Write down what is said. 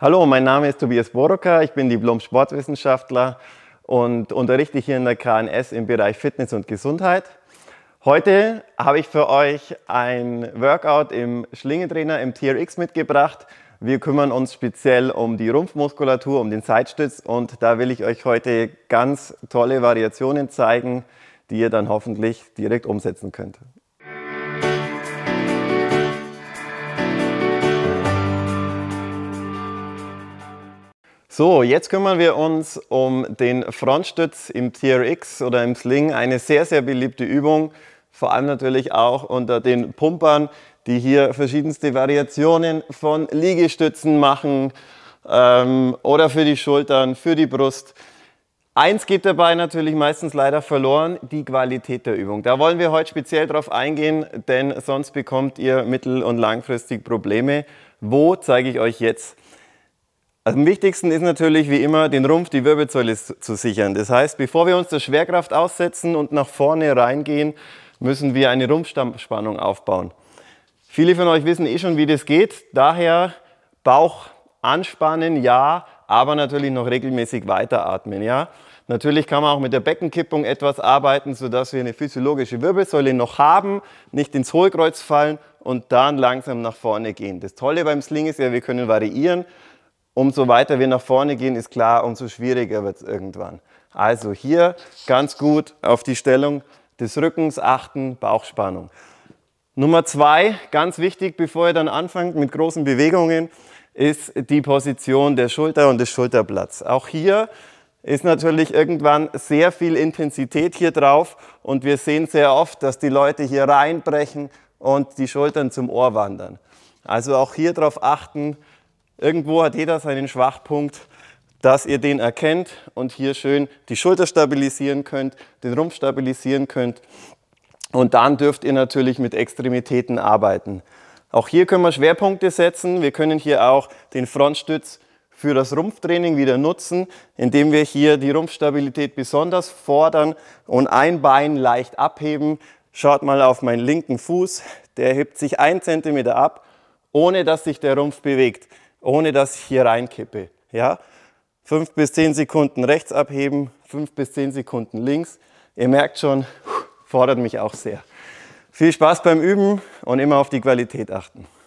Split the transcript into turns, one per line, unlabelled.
Hallo, mein Name ist Tobias Borocker, ich bin Diplom-Sportwissenschaftler und unterrichte hier in der KNS im Bereich Fitness und Gesundheit. Heute habe ich für euch ein Workout im Schlingentrainer im TRX mitgebracht. Wir kümmern uns speziell um die Rumpfmuskulatur, um den Seitstütz und da will ich euch heute ganz tolle Variationen zeigen, die ihr dann hoffentlich direkt umsetzen könnt. So, jetzt kümmern wir uns um den Frontstütz im TRX oder im Sling. Eine sehr, sehr beliebte Übung, vor allem natürlich auch unter den Pumpern, die hier verschiedenste Variationen von Liegestützen machen ähm, oder für die Schultern, für die Brust. Eins geht dabei natürlich meistens leider verloren, die Qualität der Übung. Da wollen wir heute speziell drauf eingehen, denn sonst bekommt ihr mittel- und langfristig Probleme. Wo zeige ich euch jetzt also am wichtigsten ist natürlich wie immer, den Rumpf, die Wirbelsäule zu sichern. Das heißt, bevor wir uns der Schwerkraft aussetzen und nach vorne reingehen, müssen wir eine Rumpfstammspannung aufbauen. Viele von euch wissen eh schon, wie das geht. Daher Bauch anspannen, ja, aber natürlich noch regelmäßig weiteratmen, ja. Natürlich kann man auch mit der Beckenkippung etwas arbeiten, sodass wir eine physiologische Wirbelsäule noch haben, nicht ins Hohlkreuz fallen und dann langsam nach vorne gehen. Das Tolle beim Sling ist ja, wir können variieren. Umso weiter wir nach vorne gehen, ist klar, umso schwieriger wird es irgendwann. Also hier ganz gut auf die Stellung des Rückens achten, Bauchspannung. Nummer zwei, ganz wichtig, bevor ihr dann anfangt mit großen Bewegungen, ist die Position der Schulter und des Schulterblatts. Auch hier ist natürlich irgendwann sehr viel Intensität hier drauf und wir sehen sehr oft, dass die Leute hier reinbrechen und die Schultern zum Ohr wandern. Also auch hier darauf achten, Irgendwo hat jeder seinen Schwachpunkt, dass ihr den erkennt und hier schön die Schulter stabilisieren könnt, den Rumpf stabilisieren könnt. Und dann dürft ihr natürlich mit Extremitäten arbeiten. Auch hier können wir Schwerpunkte setzen. Wir können hier auch den Frontstütz für das Rumpftraining wieder nutzen, indem wir hier die Rumpfstabilität besonders fordern und ein Bein leicht abheben. Schaut mal auf meinen linken Fuß, der hebt sich ein Zentimeter ab, ohne dass sich der Rumpf bewegt ohne dass ich hier reinkippe. Ja? Fünf bis zehn Sekunden rechts abheben, fünf bis zehn Sekunden links. Ihr merkt schon, fordert mich auch sehr. Viel Spaß beim Üben und immer auf die Qualität achten.